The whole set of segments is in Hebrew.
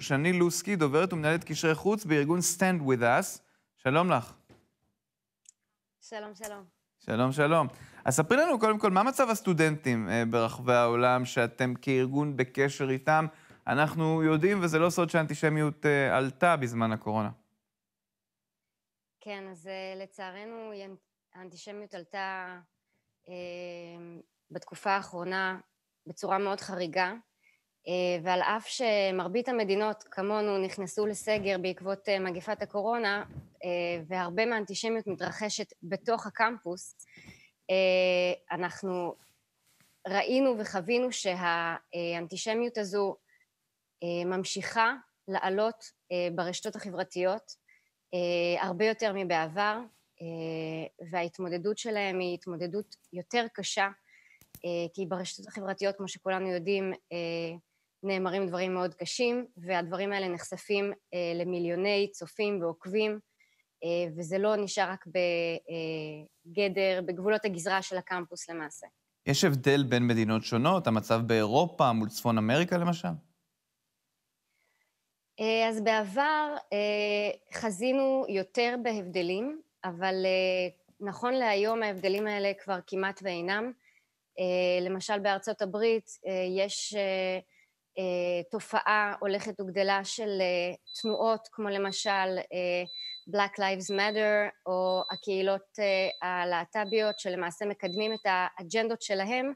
שני לוסקי, דוברת ומנהלת קשרי חוץ בארגון Stand With Us. שלום לך. שלום, שלום. שלום, שלום. אז ספרי לנו קודם כל, מה מצב הסטודנטים אה, ברחבי העולם שאתם כארגון בקשר איתם? אנחנו יודעים, וזה לא סוד שהאנטישמיות אה, עלתה בזמן הקורונה. כן, אז אה, לצערנו האנטישמיות עלתה בתקופה האחרונה בצורה מאוד חריגה. אה, ועל אף שמרבית המדינות כמונו נכנסו לסגר בעקבות אה, מגפת הקורונה אה, והרבה מהאנטישמיות מתרחשת בתוך הקמפוס אנחנו ראינו וחווינו שהאנטישמיות הזו ממשיכה לעלות ברשתות החברתיות הרבה יותר מבעבר וההתמודדות שלהם היא התמודדות יותר קשה כי ברשתות החברתיות כמו שכולנו יודעים נאמרים דברים מאוד קשים, והדברים האלה נחשפים אה, למיליוני צופים ועוקבים, אה, וזה לא נשאר רק בגדר, אה, בגבולות הגזרה של הקמפוס למעשה. יש הבדל בין מדינות שונות? המצב באירופה מול צפון אמריקה למשל? אז בעבר חזינו יותר בהבדלים, אבל נכון להיום ההבדלים האלה כבר כמעט ואינם. למשל בארצות הברית יש אה, תופעה הולכת וגדלה של אה, תנועות כמו למשל אה, Black Lives Matter או הקהילות הלהט"ביות שלמעשה מקדמים את האג'נדות שלהם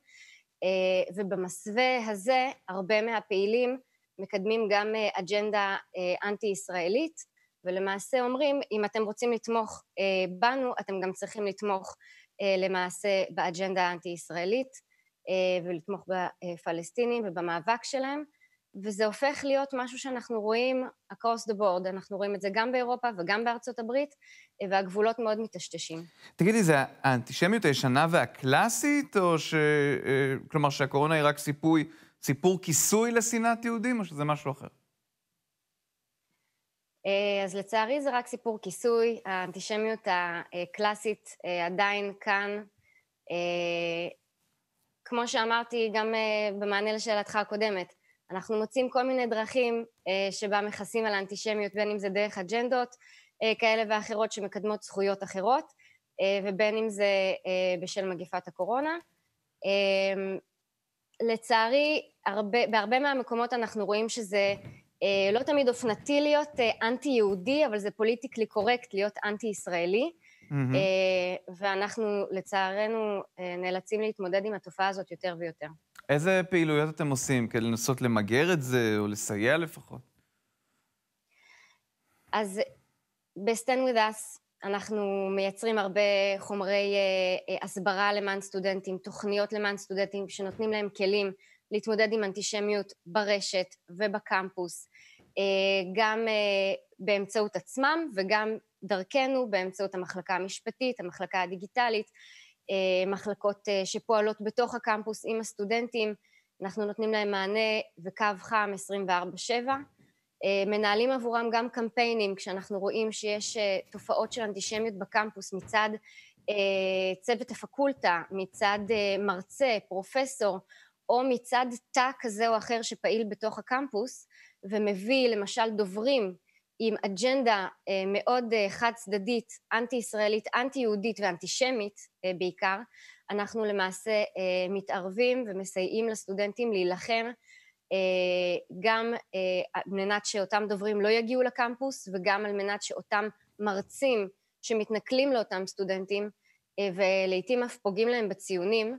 ובמסווה הזה הרבה מהפעילים מקדמים גם אג'נדה אנטי-ישראלית ולמעשה אומרים אם אתם רוצים לתמוך בנו אתם גם צריכים לתמוך למעשה באג'נדה האנטי-ישראלית אה, ולתמוך בפלסטינים ובמאבק שלהם וזה הופך להיות משהו שאנחנו רואים across the board, אנחנו רואים את זה גם באירופה וגם בארצות הברית, אה, והגבולות מאוד מטשטשים. תגידי, זה האנטישמיות הישנה והקלאסית, או ש... אה, כלומר שהקורונה היא רק סיפוי, סיפור כיסוי לשנאת יהודים, או שזה משהו אחר? אז לצערי זה רק סיפור כיסוי, האנטישמיות הקלאסית עדיין כאן. כמו שאמרתי גם אה, במענה לשאלתך הקודמת, אנחנו מוצאים כל מיני דרכים אה, שבה מכסים על האנטישמיות, בין אם זה דרך אג'נדות אה, כאלה ואחרות שמקדמות זכויות אחרות, ובין אם זה בשל מגפת הקורונה. אמ, לצערי, הרבה, בהרבה מהמקומות אנחנו רואים שזה לא תמיד אופנתי להיות אנטי-יהודי, אבל זה פוליטיקלי קורקט להיות אנטי-ישראלי. Mm-hmm. אה, ואנחנו לצערנו אה, נאלצים להתמודד עם התופעה הזאת יותר ויותר. איזה פעילויות אתם עושים כדי לנסות למגר את זה, או לסייע לפחות? אז ב-Stand with us אנחנו מייצרים הרבה חומרי אה, הסברה למען סטודנטים, תוכניות למען סטודנטים שנותנים להם כלים להתמודד עם אנטישמיות ברשת ובקמפוס, גם באמצעות עצמם וגם דרכנו באמצעות המחלקה המשפטית, המחלקה הדיגיטלית, אה, מחלקות אה, שפועלות בתוך הקמפוס עם הסטודנטים, אנחנו נותנים להם מענה וקו חם 24/7, אה, מנהלים עבורם גם קמפיינים כשאנחנו רואים שיש תופעות של אנטישמיות בקמפוס מצד צוות הפקולטה, מצד מרצה, פרופסור, או מצד תא כזה או אחר שפעיל בתוך הקמפוס ומביא למשל דוברים עם אג'נדה אה, מאוד אה, חד צדדית, אנטי ישראלית, אנטי יהודית ואנטישמית אה, בעיקר, אנחנו למעשה מתערבים ומסייעים לסטודנטים להילחם גם על מנת שאותם דוברים לא יגיעו לקמפוס וגם על מנת שאותם מרצים שמתנכלים לאותם סטודנטים ולעיתים אף פוגעים להם בציונים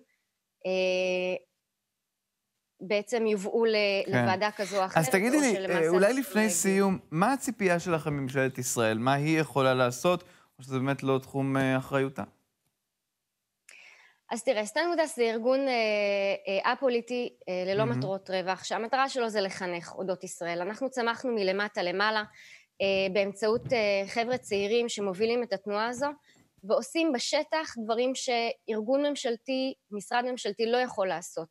בעצם יובאו ל- כן. לוועדה כזו או אחרת. אז תגידי לי, אה, אולי לא לפני סיום, מה הציפייה שלך מממשלת ישראל? מה היא יכולה לעשות, או שזה באמת לא תחום אה, אחריותה? אז תראה, סטנגודס זה ארגון אה, א-פוליטי אה, אה, אה, ללא mm-hmm. מטרות רווח, שהמטרה שלו זה לחנך אודות ישראל. אנחנו צמחנו מלמטה למעלה אה, באמצעות אה, חבר'ה צעירים שמובילים את התנועה הזו, ועושים בשטח דברים שארגון ממשלתי, משרד ממשלתי לא יכול לעשות.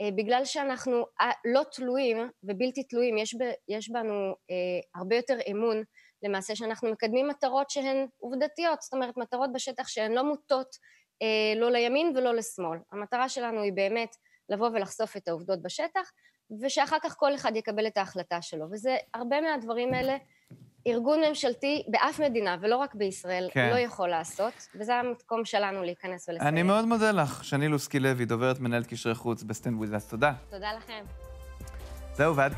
אה, בגלל שאנחנו אה, לא תלויים ובלתי תלויים, יש, ב, יש בנו אה, הרבה יותר אמון למעשה שאנחנו מקדמים מטרות שהן עובדתיות, זאת אומרת מטרות בשטח שהן לא מוטות אה, לא לימין ולא לשמאל. המטרה שלנו היא באמת לבוא ולחשוף את העובדות בשטח ושאחר כך כל אחד יקבל את ההחלטה שלו וזה הרבה מהדברים האלה ארגון ממשלתי באף מדינה, ולא רק בישראל, כן. לא יכול לעשות, וזה המקום שלנו להיכנס ולסיים. אני מאוד מודה לך, שני לוסקי לוי, דוברת מנהלת קשרי חוץ בסטנדוויז, אז תודה. תודה לכם. זהו, ועד כאן.